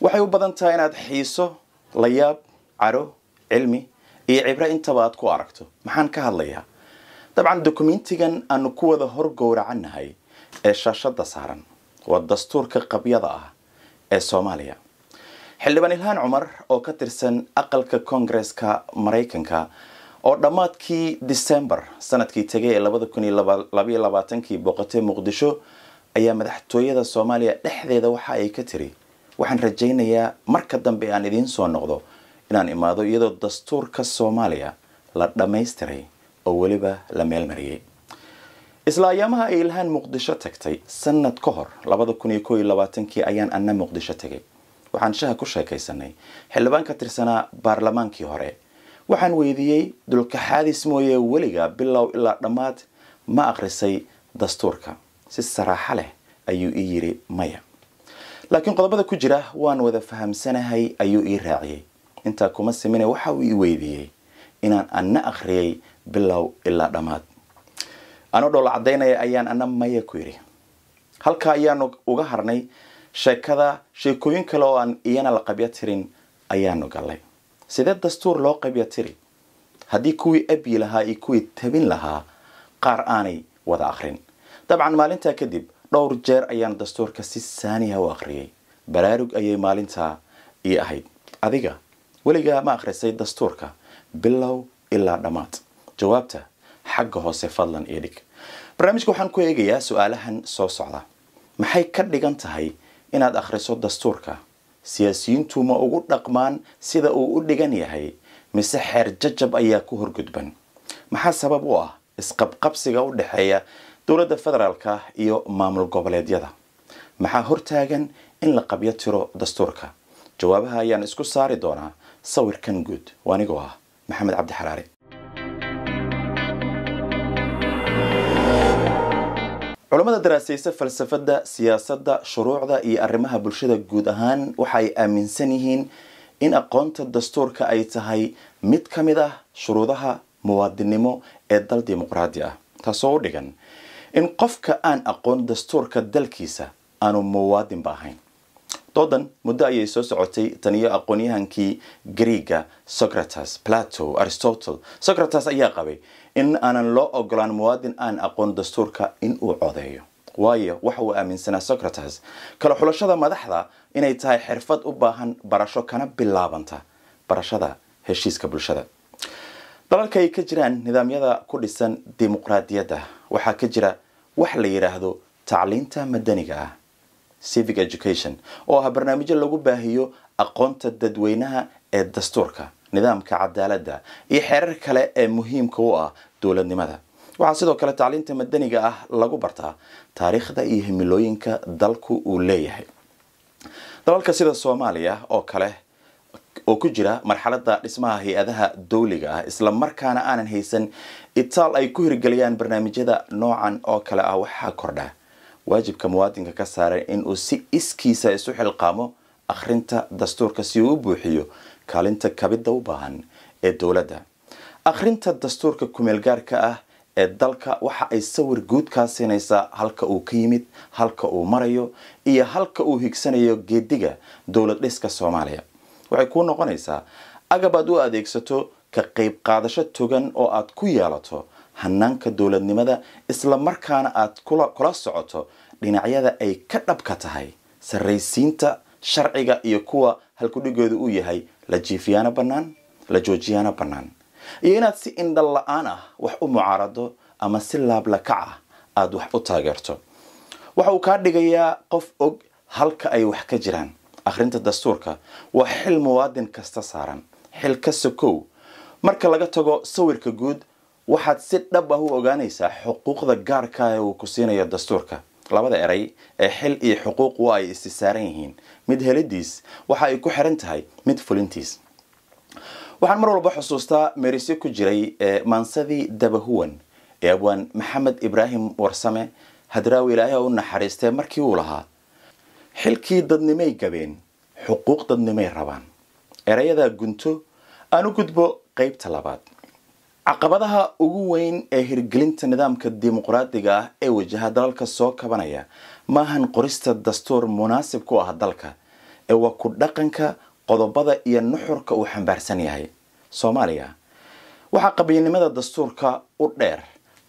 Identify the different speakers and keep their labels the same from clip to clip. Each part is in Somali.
Speaker 1: waxay u badan tahay inaad xiiso layaab caro cilmi iyo cibro intaba aad ku aragto maxaan ka hadlayaa dabcan dokumentigan aanu ku wada hor gowracannahay ee shaashadda saaran waa dastuurka qabyada ah ee soomaaliya xildhibaan ilhaan cumar oo ka tirsan aqalka koongareeska maraykanka oo dhammaadkii disembar sanadkii tegay ee labada kun booqatay muqdisho ayaa madaxtooyada soomaaliya dhexdeeda waxa ay ka tiri waxaan rajaynayaa marka dambe aan idiin soo noqdo inaan imaado iyadoo dastuurka soomaaliya la dhammaystiray oo weliba la meelmariyey isla ayaamaha ay ilhaan muqdisho tagtay sanad ka hor labada kun iyo koo iyo labaatankii ayaan anna muqdisho tegay waxaan shaha ku sheekaysanay xildhibaan ka tirsanaa baarlamaankii hore waxaan weydiiyey dulkaxaadis mooye weliga bilow ilaa dhammaad ma akhrisay dastuurka si saraaxo leh ayuu ii yidhi maya laakiin qodobada ku jira waan wada fahamsanahay ayuu ii raaciyey intaa kuma simine waxa uu ii weydiiyey inaan anna akhriyay bilow ilaa dhammaad anoo dhoola caddaynaya ayaan ana maya ku yidhi halka ayaanu uga harnay sheekada sheekooyin kale oo aan iyana la qabya tirin ayaanu gallay sidee dastuur loo qabya tiri haddii kuwii abyi lahaa iyo kuwii tabin lahaa qaar aanay wada akhrin dabcan maalintaa kadib dhowr jeer ayaan dastuurka si saaniya ah u akhriyay baraarug ayay maalintaa ii ahayd adiga weligaa ma akhrisay dastuurka bilow ilaa dhammaad jawaabta xagga hoose fadlan iyo dhig barnaamijka waxaan ku eegayaa su-aalahan soo socda maxay ka dhigan tahay inaad akhriso dastuurka siyaasiyiintu ma ugu dhaqmaan sida uu u dhigan yahay mise xeer jajab ayaa ku horgudban maxaa sabab u ah isqabqabsiga u dhexeeya dowladda federaalka iyo maamul goboleedyada maxaa hortaagan in la qabyo tiro dastuurka jawaabaha ayaan isku saari doonaa sawirkan guud waa anigoo ah maxamed cabdi xaraare culammada daraasaysa falsafadda siyaasadda shuruucda iyo arrimaha bulshada guud ahaan waxa aaminsan yihiin in aqoonta dastuurka ay tahay mid ka mid ah shuruudaha muwaadinnimo ee dal dimuqraadi ah taasoo u dhigan in qofka aan aqoon dastuurka dalkiisa aanu muwaadinba ahayn doodan muddo ayay soo socotay tan iyo aqoonyahankii griega socrates plato aristotle socrates ayaa qabay in aanan loo ogolaan muwaadin aan aqoon dastuurka in uu codeeyo waayo waxa uu aaminsanaa socrates kala xulashada madaxda inay tahay xirfad u baahan barasho kana bilaabanta barashada heshiiska bulshada dalalka ay ka jiraan nidaamyada ku dhisan dimuqraadiyadda waxaa ka jira wax la yidhaahdo tacliinta madaniga ah civic education oo ah barnaamijyo lagu baahiyo aqoonta dadweynaha ee dastuurka nidaamka cadaaladda iyo xeerar kale ee muhiimka u ah dowladnimada waxaa sidoo kale tacliinta madaniga ah lagu bartaa taariikhda iyo himilooyinka dalku uu leeyahay dalalka sida soomaaliya oo kale oo ku jira marxalada dhismaha hay-adaha dawliga ah isla markaana aanan haysan itaal ay ku hirgeliyaan barnaamijyada noocan oo kale ah waxaa kordha waajibka muwaadinka ka saaran inuu si iskiisa isu xilqaamo akhrinta dastuurka si uu u buuxiyo kaalinta kabidda u baahan ee dowladda akhrinta dastuurka kumeelgaarka ah ee dalka waxa ay sawir guud kaa siinaysaa halka uu ka yimid halka uu marayo iyo halka uu higsanayo geediga dowlad dhiska soomaaliya waxay kuu noqonaysaa agab aad u adeegsato ka qayb qaadasho togan oo aad ku yeelato hanaanka dowladnimada islamarkaana aad kula socoto dhinacyada ay ka dhabka tahay sarraysiinta sharciga iyo kuwa halkudhigooda u yahay la jiifiyaana bannaan la joojiyaana bannaan iyo inaad si indhal la-aan ah wax u mucaarado ama si laablakac ah aada wax u taageerto waxa uu kaa dhigayaa qof og halka ay wax ka jiraan akhrinta dastuurka waa xil muwaadin kasta saaran xil ka kow marka laga tago sawirka guud waxaad si dhab ah u ogaanaysaa xuquuqda gaarkaah uu ku siinayo dastuurka labada eray ee xil iyo xuquuq waa ay isi saaran yihiin mid helidiis waxa ay ku xiran tahay mid fulintiis waxaan mar walba xusuustaa merisyo ku jiray ee eh, maansadii dabahuwan ee abwaan maxamed ibraahim warsame hadraawi ilaahay u naxariistee markii uu lahaa xilkii dadnimay gabeen xuquuq dadnimay rabaan erayadaa gunto aanu gudbo qaybta labaad caqabadaha ugu weyn ee hirgelinta nidaamka dimuqraadiga ah ee wajaha dalalka soo kabanaya maahan qorista dastuur munaasib ku ah dalka ee waa ku dhaqanka qodobada iyo nuxurka uu xambaarsan yahay soomaaliya waxaa qabiilnimada dastuurka u dheer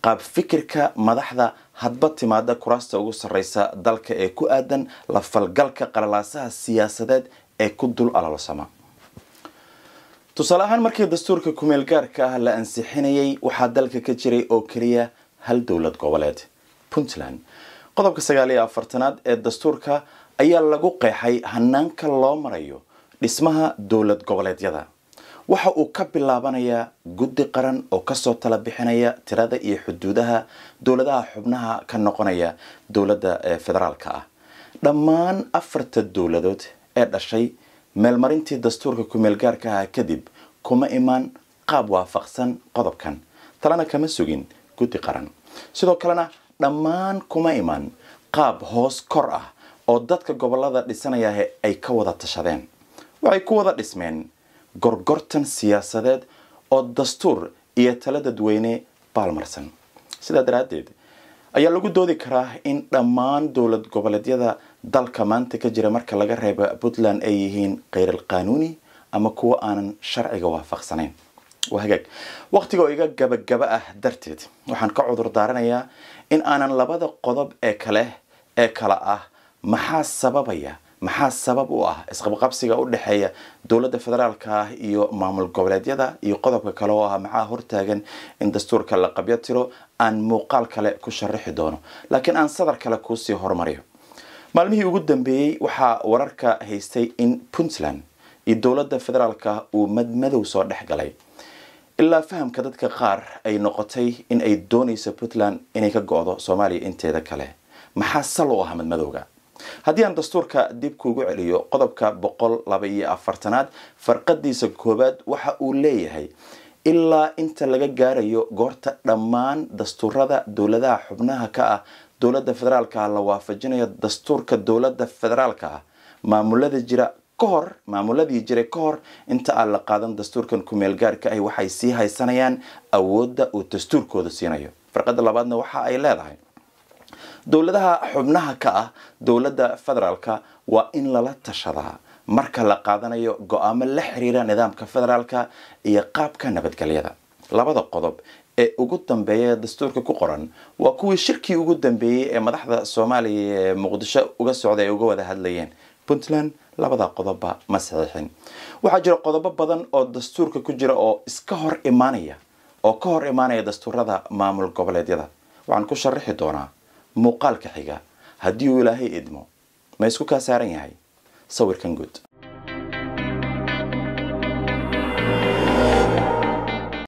Speaker 1: qaab fikirka madaxda hadba timaada kuraasta ugu sareysa dalka ee ku aadan la falgalka qalalaasaha siyaasadeed ee ku dul alaloosama tusaale ahaan markii dastuurka kumeel gaarka ah la ansixinayay waxaa dalka ka jiray oo keliya hal dowlad goboleed puntland qodobka sagaal iyo afartanaad ee dastuurka ayaa lagu qeexay hanaanka loo marayo dhismaha dowlad goboleedyada waxa uu ka bilaabanayaa guddi qaran oo kasoo tala bixinaya tirada iyo xuduudaha dowladaha xubnaha ka noqonaya dowladda federaalka ah dhammaan afarta dowladood ee dhashay meelmarintii dastuurka ku-meelgaarka ahaa kadib kuma imaan qaab waafaqsan qodobkan talena kama sugin guddi qaran sidoo kalena dhammaan kuma imaan qaab hoos kor ah oo dadka gobolada dhisanaya ay ka wada tashadeen waxay ku wada dhismeen gorgortan siyaasadeed oo dastuur iyo tala dadweyne baalmarsan sidaa daraaddeed ayaa lagu doodi karaa in dhammaan dowlad goboleedyada dalka maanta ka jira marka laga reebo puntland ay yihiin kheyral qaanuuni ama kuwo aanan sharciga waafaqsanayn waa waqtiga oo iga gabagaba ah darteed waxaan ka cudur daaranayaa in aanan labada qodob ee kale ee kale ah maxaa sababaya maxaa sabab u ah isqabqabsiga u dhexeeya dowladda federaalka ah iyo maamul goboleedyada iyo qodobka kale oo ah maxaa hortaagan in dastuurka la qabyo tiro aan muuqaal kale ku sharixi doono laakiin aan sadar kale kuusii horumariyo maalmihii ugu dambeeyey waxaa wararka haystay in puntland iyo dowladda federaalka uu madmadow soo dhex galay ilaa fahamka dadka qaar ay noqotay in ay doonayso puntland inay ka go-do soomaaliya inteeda kale maxaa sal u ah madmadowga haddii aan dastuurka dib kuugu celiyo qodobka boqol laba iyo afartanaad farqadiisa koowaad waxa uu leeyahay ilaa inta laga gaarayo goorta dhammaan dastuurada dowladaha xubnaha ka ah dowlada federaalka ah la waafajinayo dastuurka dowlada federaalka ah maamulada jira kahor maamuladii jiray ka hor inta aan la qaadan dastuurkan kumeel gaarka ahi waxay sii haysanayaan awoodda uu dastuurkooda siinayo farqada labaadna waxa ay leedahay dowladaha xubnaha ka ah dowladda federaalka waa in lala tashadaa marka la qaadanayo go-aamo la xiriira nidaamka federaalka iyo qaabka nabadgelyada labada qodob ee ugu dambeeya dastuurka ku qoran waa kuwii shirkii ugu dambeeyey ee madaxda soomaaliya ee muqdisho uga socday ay uga wada hadlayeen puntland labada qodobba ma saxiixin waxaa jira qodobo badan oo dastuurka ku jira oo iska hor imaanaya oo ka hor imaanaya dastuurada maamul goboleedyada waxaan ku sharixi doonaa muuqaalka xiga haddii uu ilaahay idmo ma isku kaa saaran yahay sawirkan guud